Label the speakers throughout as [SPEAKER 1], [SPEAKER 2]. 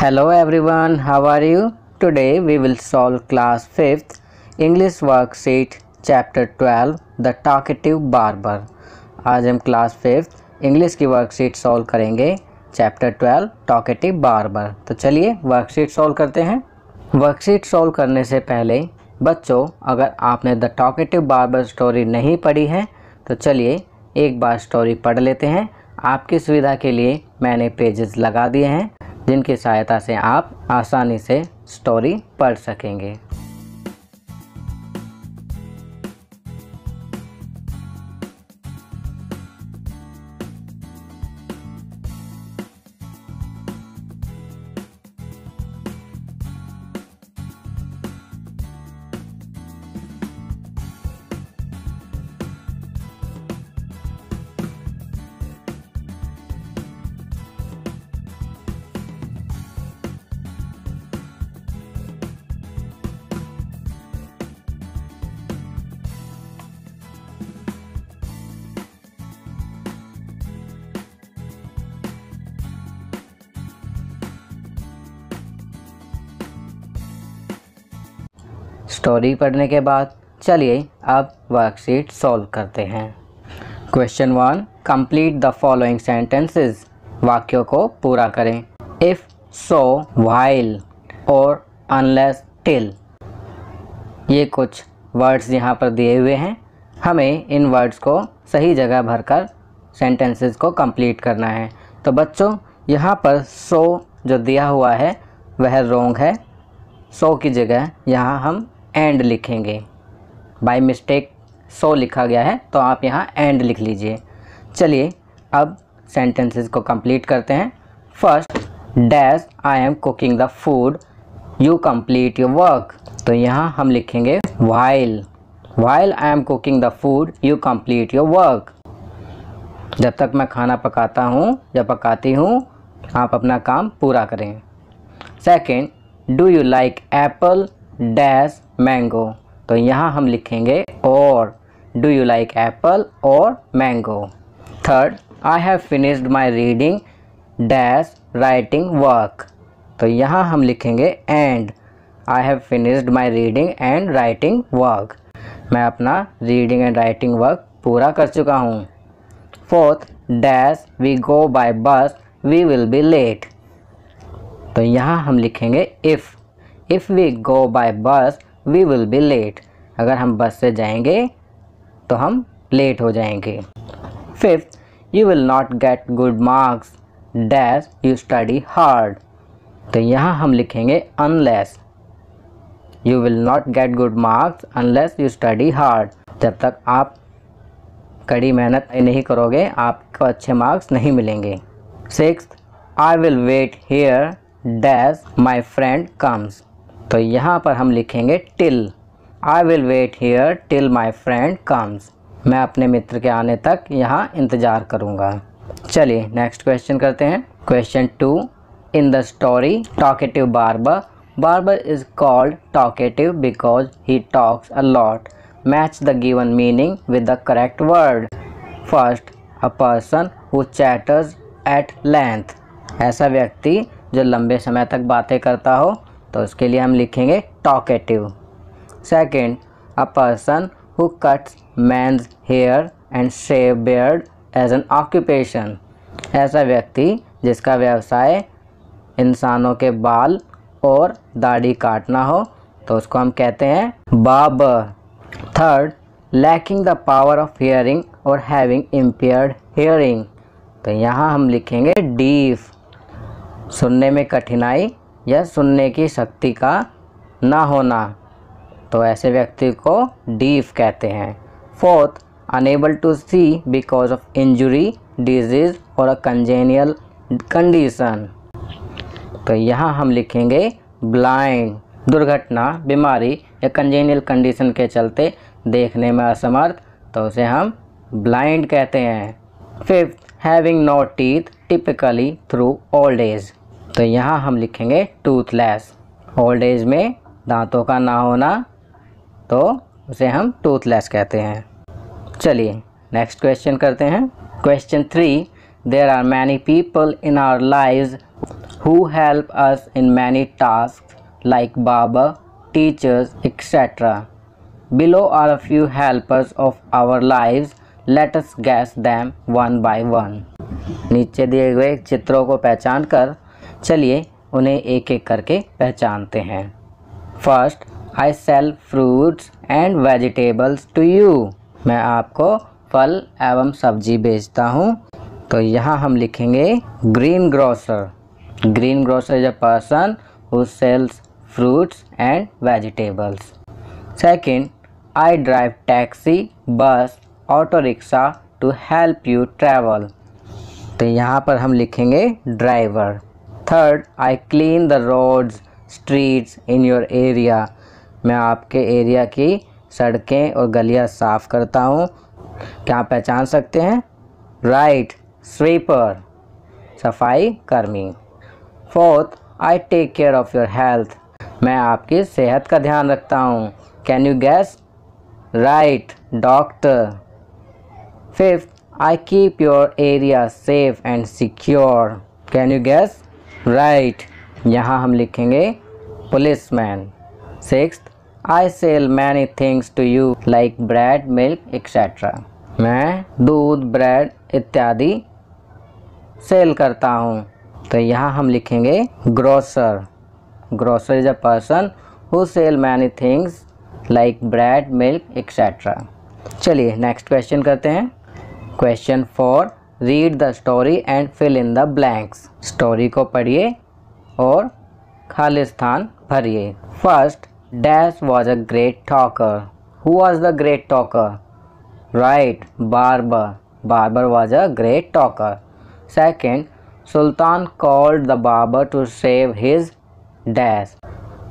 [SPEAKER 1] Hello everyone, how are you Today we will solve class fifth English worksheet chapter twelve the Talkative barber आज हम class fifth English की worksheet solve करेंगे chapter twelve talkative barber तो चलिए worksheet solve करते हैं worksheet solve करने से पहले बच्चों अगर आपने द टॉकेटिव बारबर स्टोरी नहीं पढ़ी है तो चलिए एक बार स्टोरी पढ़ लेते हैं आपकी सुविधा के लिए मैंने पेजेस लगा दिए हैं जिनकी सहायता से आप आसानी से स्टोरी पढ़ सकेंगे स्टोरी पढ़ने के बाद चलिए अब वर्कशीट सॉल्व करते हैं question one complete the following sentences वाक्यों को पूरा करें इफ़ सो वाइल और अनलेस टिल ये कुछ वर्ड्स यहाँ पर दिए हुए हैं हमें इन वर्ड्स को सही जगह भरकर सेंटेंसेस को कंप्लीट करना है तो बच्चों यहाँ पर सो जो दिया हुआ है वह रोंग है सो की जगह यहाँ हम एंड लिखेंगे बाई मिस्टेक सो लिखा गया है तो आप यहाँ एंड लिख लीजिए चलिए अब सेंटेंसेस को कंप्लीट करते हैं first dash I am cooking the food you complete your work तो यहाँ हम लिखेंगे while while I am cooking the food you complete your work जब तक मैं खाना पकाता हूँ या पकाती हूँ आप अपना काम पूरा करें second do you like apple dash mango तो यहाँ हम लिखेंगे और डू यू लाइक एप्पल और mango third I have finished my reading dash writing work तो यहाँ हम लिखेंगे and I have finished my reading and writing work मैं अपना रीडिंग एंड राइटिंग वर्क पूरा कर चुका हूँ fourth dash we go by bus we will be late तो यहाँ हम लिखेंगे if if we go by bus we will be late अगर हम बस से जाएंगे तो हम लेट हो जाएंगे fifth you will not get good marks dash you study hard तो यहाँ हम लिखेंगे unless you will not get good marks unless you study hard जब तक आप कड़ी मेहनत नहीं करोगे आपको अच्छे मार्क्स नहीं मिलेंगे six I will wait here dash my friend comes तो यहाँ पर हम लिखेंगे till I will wait here till my friend comes मैं अपने मित्र के आने तक यहाँ इंतज़ार करूँगा चलिए नेक्स्ट क्वेश्चन करते हैं question two in the story talkative barber barber is called talkative because he talks a lot the the meaning with the correct word first a a who chatters at length ऐसा व्यक्ति जो लंबे समय तक बातें करता हो तो उसके लिए हम लिखेंगे talkative second a person who cuts men's hair and shave beard as an occupation ऐसा व्यक्ति जिसका व्यवसाय इंसानों के बाल और दाढ़ी काटना हो तो उसको हम कहते हैं बाब third lacking the power of hearing और हैविंग इम्पेयर्ड हेयरिंग तो यहाँ हम लिखेंगे डीफ सुनने में कठिनाई या सुनने की शक्ति का ना होना तो ऐसे व्यक्ति को डीफ कहते हैं fourth unable to see because of injury disease और अ कंजेनियल कंडीशन तो यहाँ हम लिखेंगे ब्लाइंड दुर्घटना बीमारी या कंजेनियल कंडीशन के चलते देखने में असमर्थ तो उसे हम ब्लाइंड कहते हैं fifth having no teeth typically through old age तो यहाँ हम लिखेंगे टूथलेस ओल्ड एज में दांतों का ना होना तो उसे हम टूथलेस कहते हैं चलिए नेक्स्ट क्वेश्चन करते हैं question three there are many people in our live who help us in many task like बाबा teachers etcetera below are a few helpers of our live let's guess them one by one नीचे दिए गए चित्रों को पहचान कर चलिए उन्हें एक एक करके पहचानते हैं first I sell fruits and vegetables to you मैं आपको फल एवं सब्जी बेचता हूँ तो यहाँ हम लिखेंगे green grocer green grocer is a person who sells fruits and vegetables second I drive taxi bus auto rickshaw to help you travel तो यहाँ पर हम लिखेंगे driver third I clean the roads streets in your area मैं आपके area की सड़कें और गलियां साफ़ करता हूँ क्या आप पहचान सकते हैं राइट स्वीपर सफाई कर्मी fourth I take care of your health मैं आपकी सेहत का ध्यान रखता हूँ can you guess right doctor fifth I keep your area safe and secure can you guess right यहाँ हम लिखेंगे policeman six I sell many things to you like bread milk etcetera मैं दूध ब्रेड इत्यादि cell करता हूँ तो यहाँ हम लिखेंगे grocer grocer is a person who sell many things like bread milk etcetera चलिए नेक्स्ट क्वेश्चन करते हैं question four read the story and fill in the blanks स्टोरी को पढ़िए और खाली स्थान भरिए first dash was a great talker who was the great talker right barber barber was a great talker second sultan called the barber to shave his dash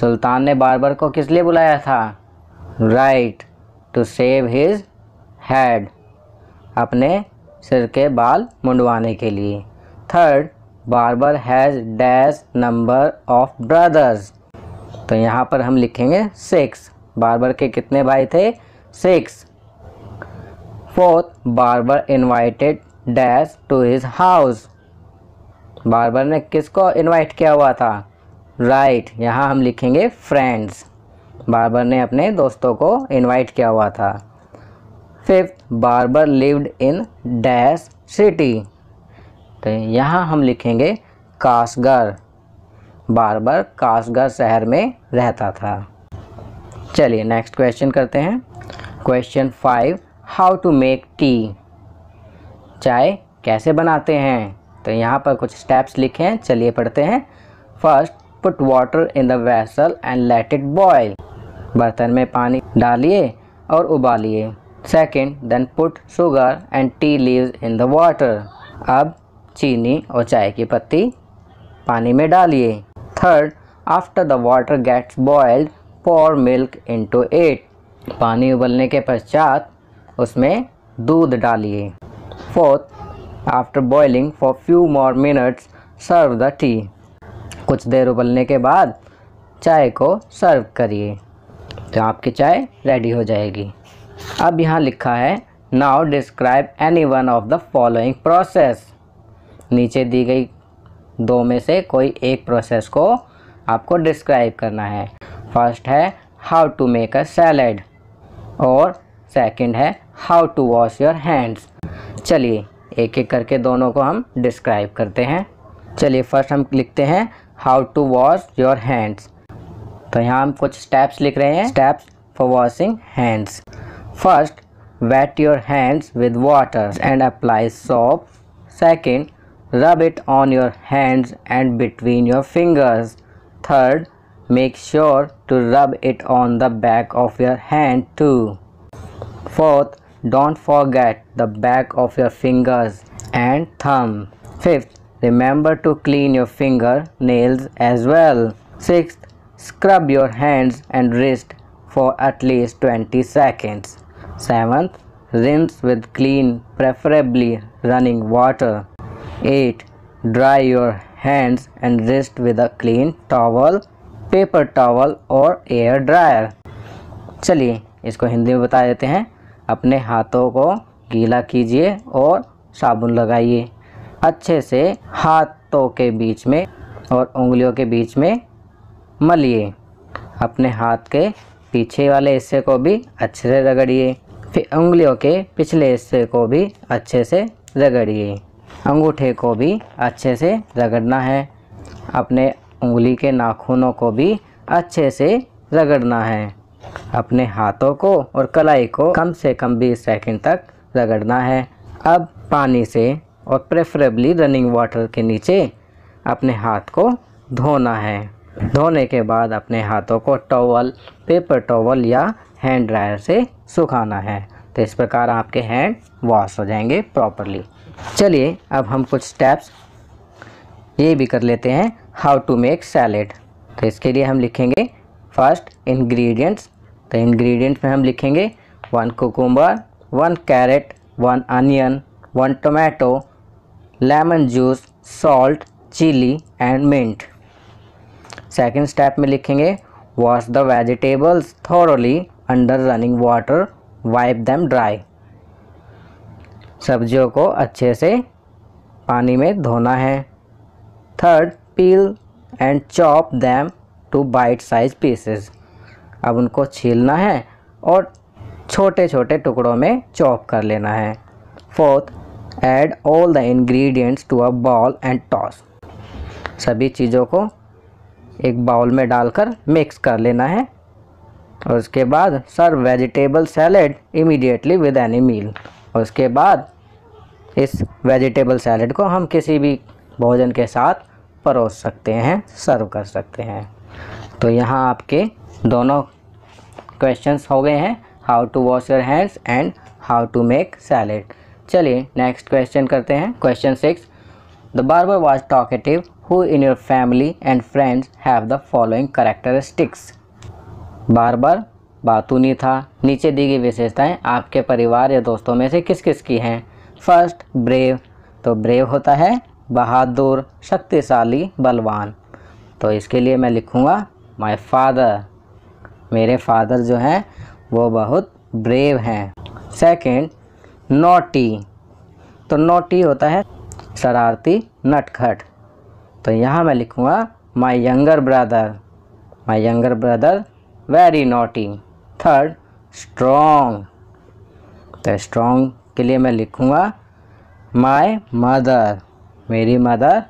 [SPEAKER 1] सुल्तान ने barber को किस लिए बुलाया था right to shave his head अपने सिर के बाल मुंडवाने के लिए third barber has dash number of brothers तो यहाँ पर हम लिखेंगे सिक्स बार्बर के कितने भाई थे six fourth barber invited dash to his house barber ने किसको इनवाइट किया हुआ था राइट right, यहाँ हम लिखेंगे फ्रेंड्स बार्बर ने अपने दोस्तों को इनवाइट किया हुआ था fifth barber lived in dash city तो यहाँ हम लिखेंगे कासगर बार्बर कासगर शहर में रहता था चलिए नेक्स्ट क्वेश्चन करते हैं question five how to make tea चाय कैसे बनाते हैं तो यहाँ पर कुछ स्टेप्स लिखे हैं चलिए पढ़ते हैं first put water in the vessel and let it boil बर्तन में पानी डालिए और उबालिए second then put sugar and tea leave in the water अब चीनी और चाय की पत्ती पानी में डालिए third after the water gets boiled pour milk into it पानी उबलने के पश्चात उसमें दूध डालिए fourth after boiling for few more minutes serve the tea कुछ देर उबलने के बाद चाय को सर्व करिए तो आपकी चाय रेडी हो जाएगी अब यहाँ लिखा है now describe any one of the following process नीचे दी गई दो में से कोई एक प्रोसेस को आपको डिस्क्राइब करना है फर्स्ट है how to make a salad और सेकंड है how to wash your hands चलिए एक एक करके दोनों को हम डिस्क्राइब करते हैं चलिए फर्स्ट हम लिखते हैं how to wash your hands तो यहाँ हम कुछ स्टेप्स लिख रहे हैं steps for washing hands First, wet your hands with water and apply soap. Second, rub it on your hands and between your fingers. Third, make sure to rub it on the back of your hand too. Fourth, don't forget the back of your fingers and thumb. Fifth, remember to clean your finger nails as well. Sixth, scrub your hands and wrist for at least 20 seconds. Seventh, rinse with clean, preferably running water. Eight, Dry your hands and wrist with a clean towel, paper towel or air dryer. चलिए इसको हिंदी में बता देते हैं अपने हाथों को गीला कीजिए और साबुन लगाइए अच्छे से हाथों के बीच में और उंगलियों के बीच में मलिए अपने हाथ के पीछे वाले हिस्से को भी अच्छे से रगड़िए फिर उंगलियों के पिछले हिस्से को भी अच्छे से रगड़िए अंगूठे को भी अच्छे से रगड़ना है अपने उंगली के नाखूनों को भी अच्छे से रगड़ना है अपने हाथों को और कलाई को कम से कम 20 सेकंड तक रगड़ना है अब पानी से और प्रेफरेबली रनिंग वाटर के नीचे अपने हाथ को धोना है धोने के बाद अपने हाथों को टॉवल पेपर टॉवल या हैंड ड्रायर से सुखाना है तो इस प्रकार आपके हैंड वॉश हो जाएंगे प्रॉपरली चलिए अब हम कुछ स्टेप्स ये भी कर लेते हैं हाउ टू मेक सैलेड तो इसके लिए हम लिखेंगे फर्स्ट इंग्रेडिएंट्स तो इंग्रेडिएंट्स में हम लिखेंगे one cucumber one carrot one onion one tomato lemon juice salt chilli and mint second step में लिखेंगे wash the vegetables thoroughly under running water wipe them dry सब्जियों को अच्छे से पानी में धोना है third peel and chop them to bite size pieces अब उनको छीलना है और छोटे छोटे टुकड़ों में चॉप कर लेना है fourth add all the ingredients to a bowl and toss सभी चीज़ों को एक बाउल में डालकर मिक्स कर लेना है और उसके बाद serve vegetable salad immediately with any meal और उसके बाद इस वेजिटेबल सैलड को हम किसी भी भोजन के साथ परोस सकते हैं सर्व कर सकते हैं तो यहाँ आपके दोनों क्वेश्चंस हो गए हैं how to wash your hands and how to make salad चलिए नेक्स्ट क्वेश्चन करते हैं question six the barber was talkative who in your family and friends have the following characteristics बार बार नहीं था नीचे दी गई विशेषताएं आपके परिवार या दोस्तों में से किस किस की हैं फर्स्ट ब्रेव तो ब्रेव होता है बहादुर शक्तिशाली बलवान तो इसके लिए मैं लिखूँगा माई फादर मेरे फादर जो हैं वो बहुत ब्रेव हैं सेकेंड नोटी तो नोटी होता है शरारती नटखट तो यहाँ मैं लिखूँगा my younger brother my younger brother very naughty third strong तो स्ट्रोंग के लिए मैं लिखूँगा माय मदर मेरी मदर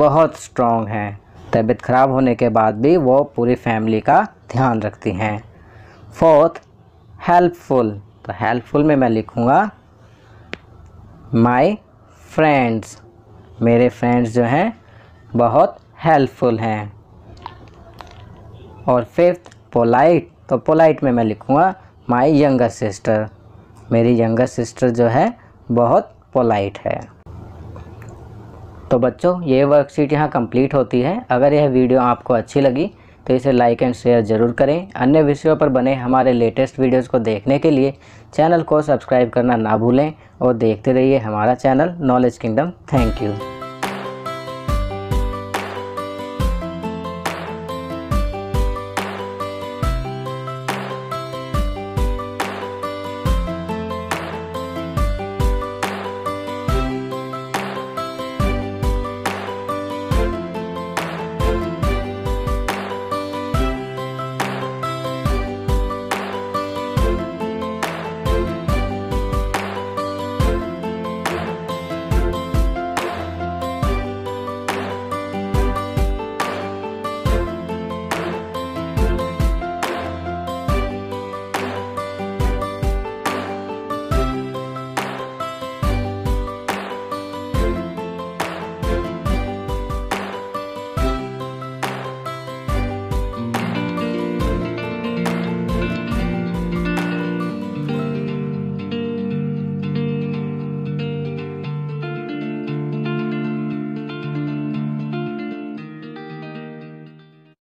[SPEAKER 1] बहुत स्ट्रोंग हैं तबीयत ख़राब होने के बाद भी वो पूरी फैमिली का ध्यान रखती हैं फोर्थ हेल्पफुल तो हेल्पफुल में मैं लिखूँगा माय फ्रेंड्स मेरे फ्रेंड्स जो हैं बहुत हेल्पफुल हैं और फिफ्थ पोलाइट तो पोलाइट में मैं लिखूँगा माई यंगर सिस्टर मेरी यंगर सिस्टर जो है बहुत पोलाइट है तो बच्चों ये वर्कशीट यहाँ कंप्लीट होती है अगर यह वीडियो आपको अच्छी लगी तो इसे लाइक एंड शेयर ज़रूर करें अन्य विषयों पर बने हमारे लेटेस्ट वीडियोज़ को देखने के लिए चैनल को सब्सक्राइब करना ना भूलें और देखते रहिए हमारा channel Knowledge Kingdom thank you